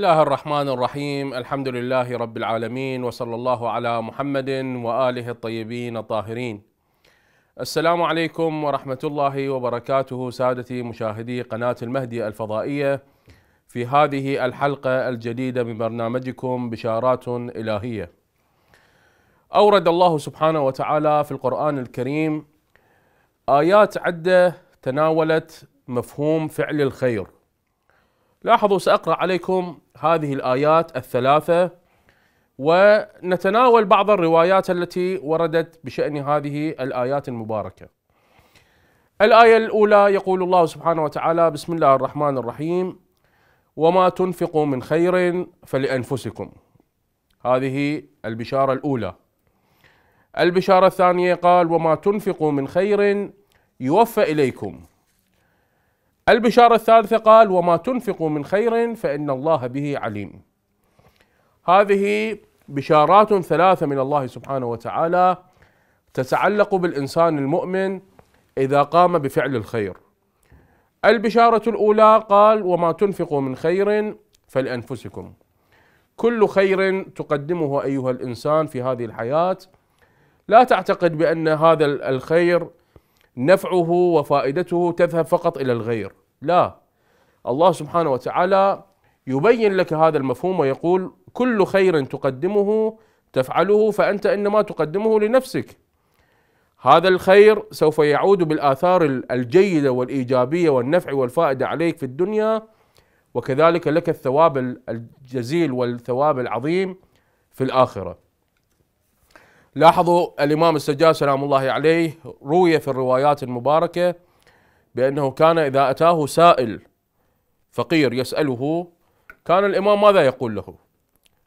الله الرحمن الرحيم الحمد لله رب العالمين وصلى الله على محمد واله الطيبين الطاهرين السلام عليكم ورحمه الله وبركاته سادتي مشاهدي قناه المهدي الفضائيه في هذه الحلقه الجديده من برنامجكم بشارات الهيه اورد الله سبحانه وتعالى في القران الكريم ايات عده تناولت مفهوم فعل الخير لاحظوا سأقرأ عليكم هذه الآيات الثلاثة ونتناول بعض الروايات التي وردت بشأن هذه الآيات المباركة. الآية الأولى يقول الله سبحانه وتعالى: بسم الله الرحمن الرحيم وما تنفقوا من خير فلأنفسكم. هذه البشارة الأولى. البشارة الثانية قال: وما تنفقوا من خير يوفى إليكم البشارة الثالثة قال وما تنفقوا من خير فإن الله به عليم هذه بشارات ثلاثة من الله سبحانه وتعالى تتعلق بالإنسان المؤمن إذا قام بفعل الخير البشارة الأولى قال وما تنفقوا من خير فلأنفسكم كل خير تقدمه أيها الإنسان في هذه الحياة لا تعتقد بأن هذا الخير نفعه وفائدته تذهب فقط إلى الغير لا الله سبحانه وتعالى يبين لك هذا المفهوم ويقول كل خير تقدمه تفعله فانت انما تقدمه لنفسك هذا الخير سوف يعود بالاثار الجيده والايجابيه والنفع والفائده عليك في الدنيا وكذلك لك الثواب الجزيل والثواب العظيم في الاخره. لاحظوا الامام السجاد سلام الله عليه روي في الروايات المباركه بأنه كان إذا أتاه سائل فقير يسأله كان الإمام ماذا يقول له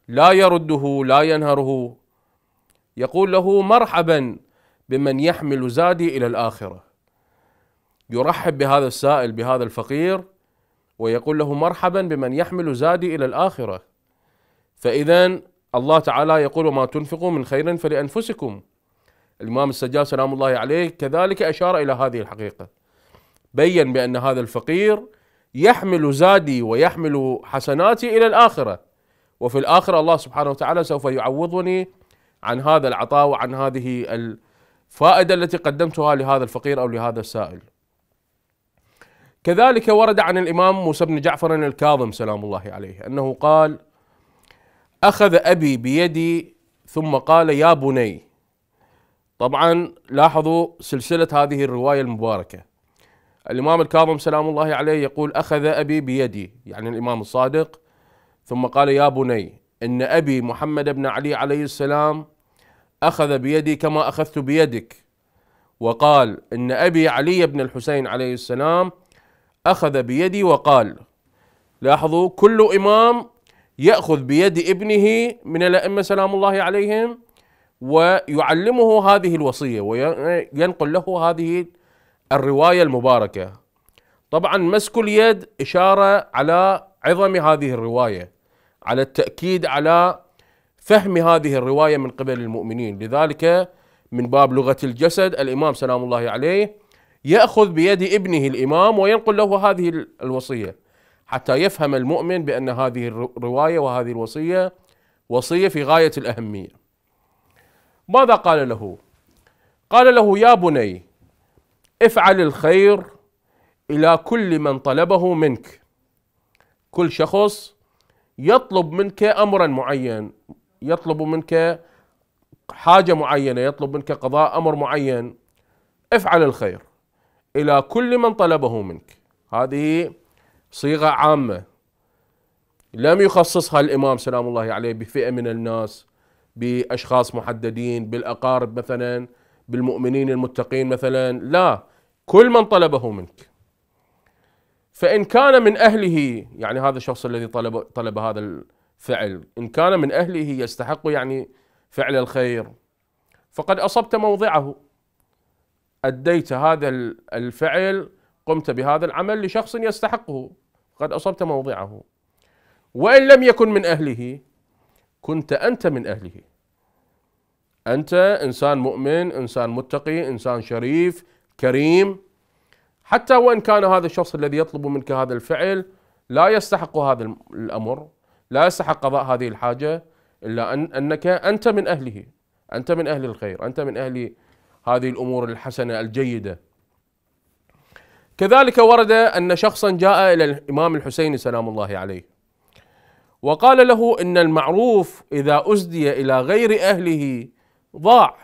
لا يرده لا ينهره يقول له مرحبا بمن يحمل زادي إلى الآخرة يرحب بهذا السائل بهذا الفقير ويقول له مرحبا بمن يحمل زادي إلى الآخرة فإذا الله تعالى يقول وما تنفقوا من خير فلأنفسكم الإمام السجاد سلام الله عليه كذلك أشار إلى هذه الحقيقة بين بأن هذا الفقير يحمل زادي ويحمل حسناتي إلى الآخرة وفي الآخرة الله سبحانه وتعالى سوف يعوضني عن هذا العطاء وعن هذه الفائدة التي قدمتها لهذا الفقير أو لهذا السائل كذلك ورد عن الإمام موسى بن جعفر الكاظم سلام الله عليه أنه قال أخذ أبي بيدي ثم قال يا بني طبعا لاحظوا سلسلة هذه الرواية المباركة الإمام الكاظم سلام الله عليه يقول أخذ أبي بيدي يعني الإمام الصادق ثم قال يا بني إن أبي محمد بن علي عليه السلام أخذ بيدي كما أخذت بيدك وقال إن أبي علي بن الحسين عليه السلام أخذ بيدي وقال لاحظوا كل إمام يأخذ بيد ابنه من الأئمة سلام الله عليهم ويعلمه هذه الوصية وينقل له هذه الرواية المباركة طبعا مسك اليد إشارة على عظم هذه الرواية على التأكيد على فهم هذه الرواية من قبل المؤمنين لذلك من باب لغة الجسد الإمام سلام الله عليه يأخذ بيد ابنه الإمام وينقل له هذه الوصية حتى يفهم المؤمن بأن هذه الرواية وهذه الوصية وصية في غاية الأهمية ماذا قال له؟ قال له يا بني افعل الخير إلى كل من طلبه منك كل شخص يطلب منك أمرا معين يطلب منك حاجة معينة يطلب منك قضاء أمر معين افعل الخير إلى كل من طلبه منك هذه صيغة عامة لم يخصصها الإمام سلام الله عليه بفئة من الناس بأشخاص محددين بالأقارب مثلاً بالمؤمنين المتقين مثلا لا كل من طلبه منك فإن كان من أهله يعني هذا الشخص الذي طلب طلب هذا الفعل إن كان من أهله يستحق يعني فعل الخير فقد أصبت موضعه أديت هذا الفعل قمت بهذا العمل لشخص يستحقه قد أصبت موضعه وإن لم يكن من أهله كنت أنت من أهله أنت إنسان مؤمن إنسان متقي إنسان شريف كريم حتى وإن كان هذا الشخص الذي يطلب منك هذا الفعل لا يستحق هذا الأمر لا يستحق قضاء هذه الحاجة إلا أن أنك أنت من أهله أنت من أهل الخير أنت من أهل هذه الأمور الحسنة الجيدة كذلك ورد أن شخصا جاء إلى الإمام الحسين سلام الله عليه وقال له إن المعروف إذا أزدي إلى غير أهله ضاع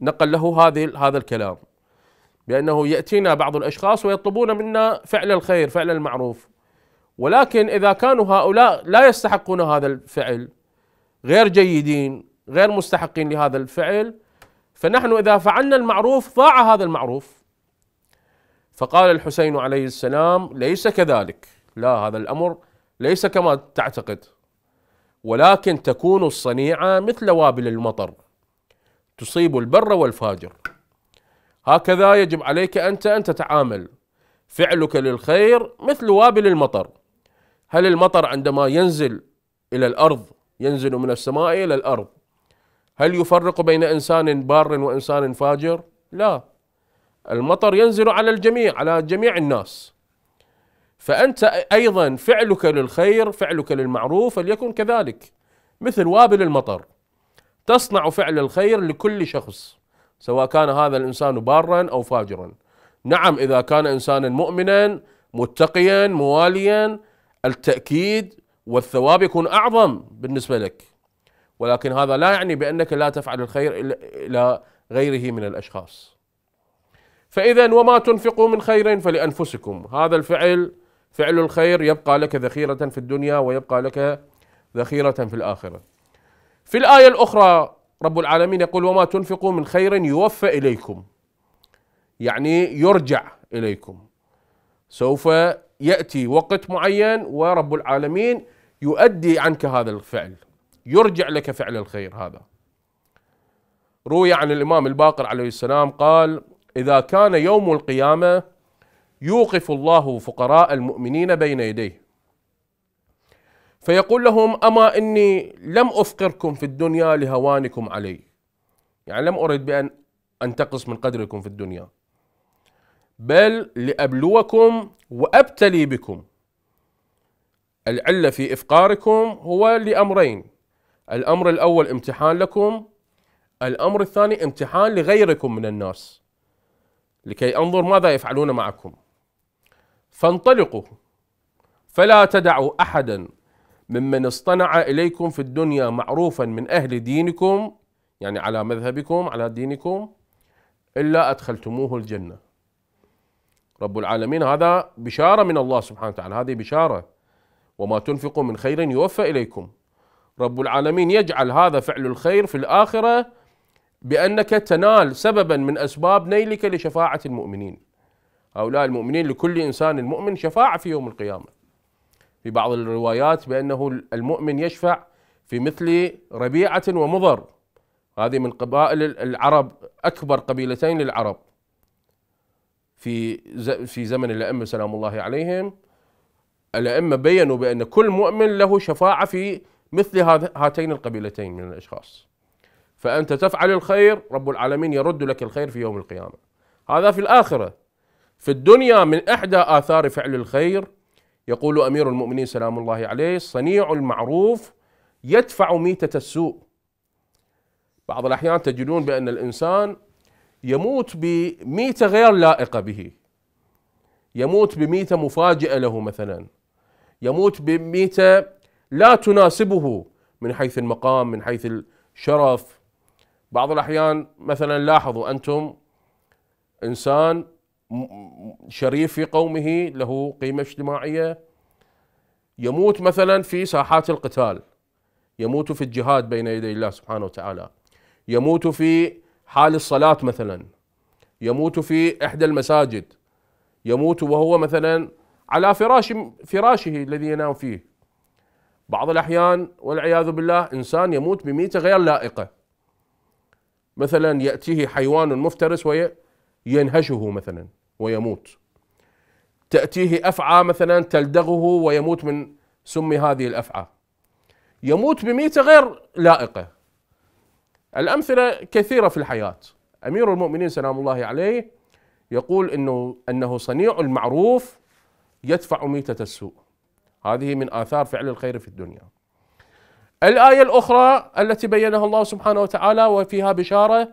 نقل له هذه هذا الكلام بأنه يأتينا بعض الأشخاص ويطلبون منا فعل الخير فعل المعروف ولكن إذا كانوا هؤلاء لا يستحقون هذا الفعل غير جيدين غير مستحقين لهذا الفعل فنحن إذا فعلنا المعروف ضاع هذا المعروف فقال الحسين عليه السلام ليس كذلك لا هذا الأمر ليس كما تعتقد ولكن تكون الصنيعة مثل وابل المطر تصيب البر والفاجر هكذا يجب عليك أنت أن تتعامل فعلك للخير مثل وابل المطر هل المطر عندما ينزل إلى الأرض ينزل من السماء إلى الأرض هل يفرق بين إنسان بار وإنسان فاجر؟ لا المطر ينزل على الجميع على جميع الناس فأنت أيضا فعلك للخير فعلك للمعروف فليكن كذلك مثل وابل المطر تصنع فعل الخير لكل شخص سواء كان هذا الإنسان بارا أو فاجرا نعم إذا كان إنسانا مؤمنا متقيا مواليا التأكيد والثواب يكون أعظم بالنسبة لك ولكن هذا لا يعني بأنك لا تفعل الخير إلى غيره من الأشخاص فإذا وما تنفقوا من خير فلأنفسكم هذا الفعل فعل الخير يبقى لك ذخيرة في الدنيا ويبقى لك ذخيرة في الآخرة. في الآية الأخرى رب العالمين يقول وما تنفقوا من خير يوفى إليكم. يعني يرجع إليكم. سوف يأتي وقت معين ورب العالمين يؤدي عنك هذا الفعل. يرجع لك فعل الخير هذا. روي عن الإمام الباقر عليه السلام قال: إذا كان يوم القيامة يوقف الله فقراء المؤمنين بين يديه فيقول لهم اما اني لم افقركم في الدنيا لهوانكم علي يعني لم ارد بان انتقص من قدركم في الدنيا بل لابلوكم وابتلي بكم العله في افقاركم هو لامرين الامر الاول امتحان لكم الامر الثاني امتحان لغيركم من الناس لكي انظر ماذا يفعلون معكم فانطلقوا فلا تدعوا احدا ممن اصطنع اليكم في الدنيا معروفا من اهل دينكم يعني على مذهبكم على دينكم الا ادخلتموه الجنه رب العالمين هذا بشاره من الله سبحانه وتعالى هذه بشاره وما تنفقوا من خير يوفى اليكم رب العالمين يجعل هذا فعل الخير في الاخره بانك تنال سببا من اسباب نيلك لشفاعه المؤمنين هؤلاء المؤمنين لكل إنسان المؤمن شفاعة في يوم القيامة في بعض الروايات بأنه المؤمن يشفع في مثل ربيعة ومضر هذه من قبائل العرب أكبر قبيلتين للعرب في في زمن الأئمة سلام الله عليهم الأئمة بينوا بأن كل مؤمن له شفاعة في مثل هاتين القبيلتين من الأشخاص فأنت تفعل الخير رب العالمين يرد لك الخير في يوم القيامة هذا في الآخرة في الدنيا من إحدى آثار فعل الخير يقول أمير المؤمنين سلام الله عليه صنيع المعروف يدفع ميتة السوء بعض الأحيان تجدون بأن الإنسان يموت بميتة غير لائقة به يموت بميتة مفاجئة له مثلا يموت بميتة لا تناسبه من حيث المقام من حيث الشرف بعض الأحيان مثلا لاحظوا أنتم إنسان شريف في قومه له قيمة اجتماعية يموت مثلا في ساحات القتال يموت في الجهاد بين يدي الله سبحانه وتعالى يموت في حال الصلاة مثلا يموت في إحدى المساجد يموت وهو مثلا على فراش فراشه الذي ينام فيه بعض الأحيان والعياذ بالله إنسان يموت بميتة غير لائقة مثلا يأتيه حيوان مفترس وينهشه مثلا ويموت تأتيه أفعى مثلا تلدغه ويموت من سم هذه الأفعى يموت بميتة غير لائقة الأمثلة كثيرة في الحياة أمير المؤمنين سلام الله عليه يقول إنه أنه صنيع المعروف يدفع ميتة السوء هذه من آثار فعل الخير في الدنيا الآية الأخرى التي بينها الله سبحانه وتعالى وفيها بشارة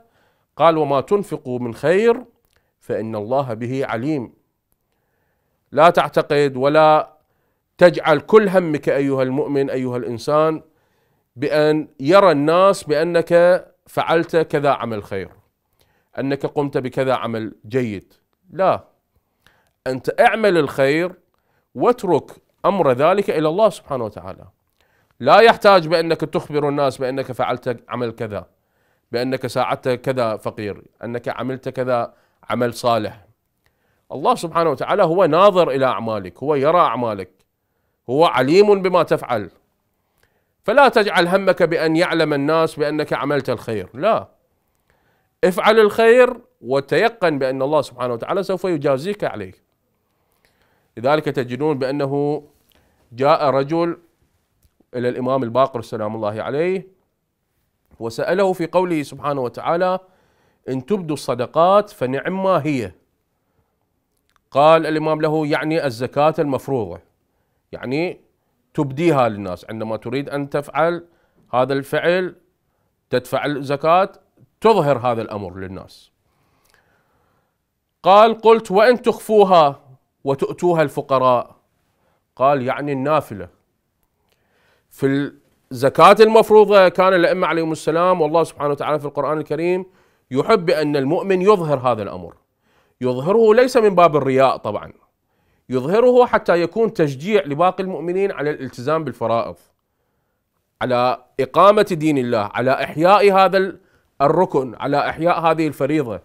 قال وما تنفقوا من خير فإن الله به عليم لا تعتقد ولا تجعل كل همك أيها المؤمن أيها الإنسان بأن يرى الناس بأنك فعلت كذا عمل خير أنك قمت بكذا عمل جيد لا أنت اعمل الخير واترك أمر ذلك إلى الله سبحانه وتعالى لا يحتاج بأنك تخبر الناس بأنك فعلت عمل كذا بأنك ساعدت كذا فقير أنك عملت كذا عمل صالح الله سبحانه وتعالى هو ناظر إلى أعمالك هو يرى أعمالك هو عليم بما تفعل فلا تجعل همك بأن يعلم الناس بأنك عملت الخير لا افعل الخير وتيقن بأن الله سبحانه وتعالى سوف يجازيك عليه لذلك تجدون بأنه جاء رجل إلى الإمام الباقر سلام الله عليه وسأله في قوله سبحانه وتعالى إن تبدوا الصدقات فنعم ما هي قال الإمام له يعني الزكاة المفروضة يعني تبديها للناس عندما تريد أن تفعل هذا الفعل تدفع الزكاة تظهر هذا الأمر للناس قال قلت وإن تخفوها وتؤتوها الفقراء قال يعني النافلة في الزكاة المفروضة كان الأئمة عليهم السلام والله سبحانه وتعالى في القرآن الكريم يحب أن المؤمن يظهر هذا الأمر يظهره ليس من باب الرياء طبعا يظهره حتى يكون تشجيع لباقي المؤمنين على الالتزام بالفرائض على إقامة دين الله على إحياء هذا الركن على إحياء هذه الفريضة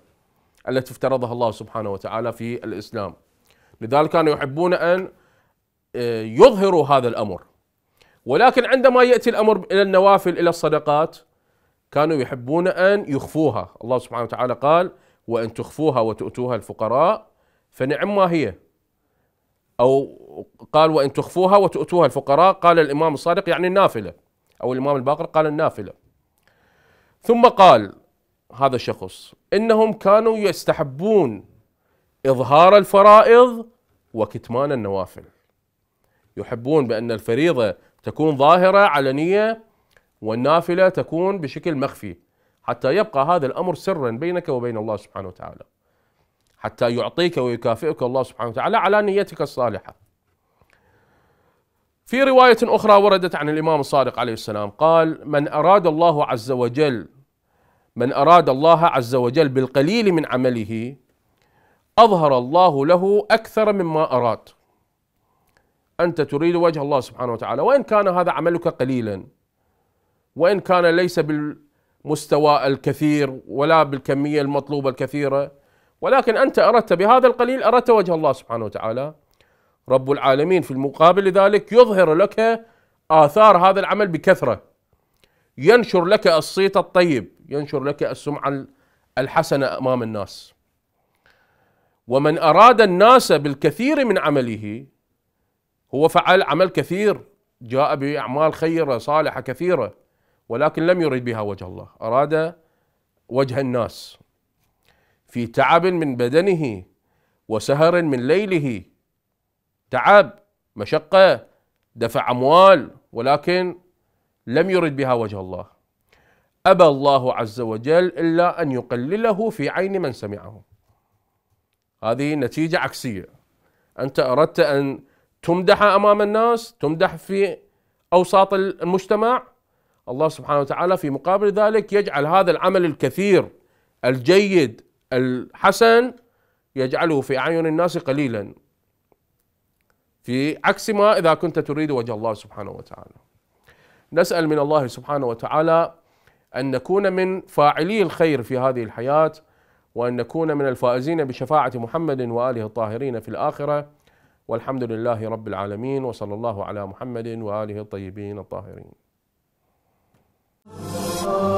التي افترضها الله سبحانه وتعالى في الإسلام لذلك كانوا يحبون أن آه، يظهروا هذا الأمر ولكن عندما يأتي الأمر إلى النوافل إلى الصدقات كانوا يحبون أن يخفوها الله سبحانه وتعالى قال وأن تخفوها وتؤتوها الفقراء فنعم ما هي أو قال وإن تخفوها وتؤتوها الفقراء قال الإمام الصادق يعني النافلة أو الإمام الباقر قال النافلة ثم قال هذا الشخص إنهم كانوا يستحبون إظهار الفرائض وكتمان النوافل يحبون بأن الفريضة تكون ظاهرة علنية والنافلة تكون بشكل مخفي حتى يبقى هذا الأمر سرا بينك وبين الله سبحانه وتعالى حتى يعطيك ويكافئك الله سبحانه وتعالى على نيتك الصالحة في رواية أخرى وردت عن الإمام الصادق عليه السلام قال من أراد الله عز وجل من أراد الله عز وجل بالقليل من عمله أظهر الله له أكثر مما أراد أنت تريد وجه الله سبحانه وتعالى وإن كان هذا عملك قليلا وإن كان ليس بالمستوى الكثير ولا بالكمية المطلوبة الكثيرة ولكن أنت أردت بهذا القليل أردت وجه الله سبحانه وتعالى رب العالمين في المقابل لذلك يظهر لك آثار هذا العمل بكثرة ينشر لك الصيت الطيب ينشر لك السمعة الحسنة أمام الناس ومن أراد الناس بالكثير من عمله هو فعل عمل كثير جاء بأعمال خيرة صالحة كثيرة ولكن لم يرد بها وجه الله أراد وجه الناس في تعب من بدنه وسهر من ليله تعب مشقة دفع أموال ولكن لم يرد بها وجه الله أبى الله عز وجل إلا أن يقلله في عين من سمعه هذه نتيجة عكسية أنت أردت أن تمدح أمام الناس تمدح في أوساط المجتمع الله سبحانه وتعالى في مقابل ذلك يجعل هذا العمل الكثير الجيد الحسن يجعله في اعين الناس قليلا في عكس ما اذا كنت تريد وجه الله سبحانه وتعالى نسال من الله سبحانه وتعالى ان نكون من فاعلي الخير في هذه الحياه وان نكون من الفائزين بشفاعه محمد واله الطاهرين في الاخره والحمد لله رب العالمين وصلى الله على محمد واله الطيبين الطاهرين Oh.